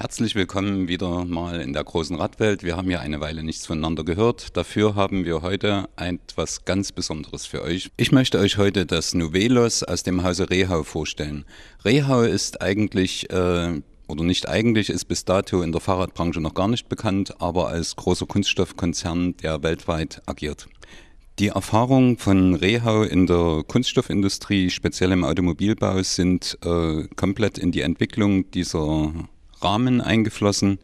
Herzlich willkommen wieder mal in der großen Radwelt. Wir haben ja eine Weile nichts voneinander gehört. Dafür haben wir heute etwas ganz Besonderes für euch. Ich möchte euch heute das Novelos aus dem Hause Rehau vorstellen. Rehau ist eigentlich äh, oder nicht eigentlich, ist bis dato in der Fahrradbranche noch gar nicht bekannt, aber als großer Kunststoffkonzern, der weltweit agiert. Die Erfahrungen von Rehau in der Kunststoffindustrie, speziell im Automobilbau, sind äh, komplett in die Entwicklung dieser Rahmen eingeflossen,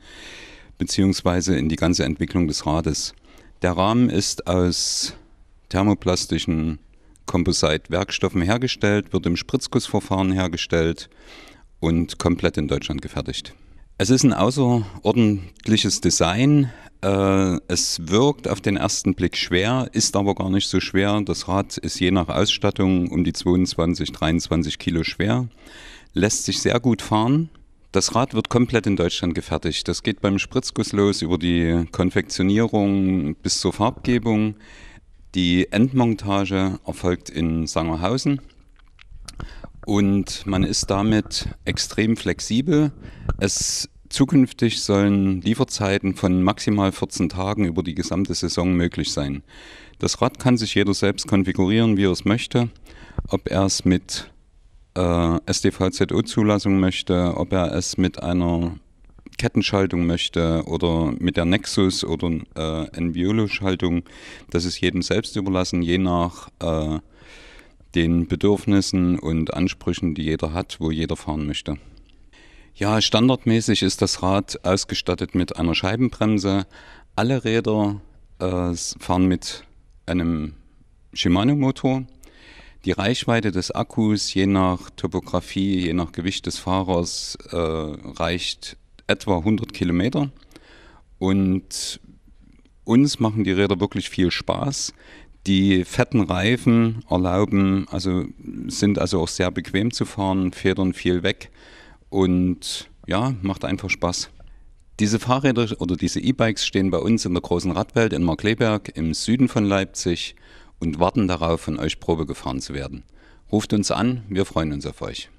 beziehungsweise in die ganze Entwicklung des Rades. Der Rahmen ist aus thermoplastischen Composite-Werkstoffen hergestellt, wird im Spritzgussverfahren hergestellt und komplett in Deutschland gefertigt. Es ist ein außerordentliches Design. Äh, es wirkt auf den ersten Blick schwer, ist aber gar nicht so schwer. Das Rad ist je nach Ausstattung um die 22, 23 Kilo schwer, lässt sich sehr gut fahren. Das Rad wird komplett in Deutschland gefertigt. Das geht beim Spritzguss los über die Konfektionierung bis zur Farbgebung. Die Endmontage erfolgt in Sangerhausen und man ist damit extrem flexibel. Es Zukünftig sollen Lieferzeiten von maximal 14 Tagen über die gesamte Saison möglich sein. Das Rad kann sich jeder selbst konfigurieren, wie er es möchte, ob er es mit äh, SDVZO-Zulassung möchte, ob er es mit einer Kettenschaltung möchte oder mit der Nexus oder äh, NVOLO-Schaltung. Das ist jedem selbst überlassen, je nach äh, den Bedürfnissen und Ansprüchen, die jeder hat, wo jeder fahren möchte. Ja, standardmäßig ist das Rad ausgestattet mit einer Scheibenbremse. Alle Räder äh, fahren mit einem Shimano-Motor. Die Reichweite des Akkus je nach Topografie, je nach Gewicht des Fahrers äh, reicht etwa 100 Kilometer. Und uns machen die Räder wirklich viel Spaß. Die fetten Reifen erlauben, also sind also auch sehr bequem zu fahren, federn viel weg und ja, macht einfach Spaß. Diese Fahrräder oder diese E-Bikes stehen bei uns in der großen Radwelt in Markleberg im Süden von Leipzig und warten darauf, von euch Probe gefahren zu werden. Ruft uns an, wir freuen uns auf euch.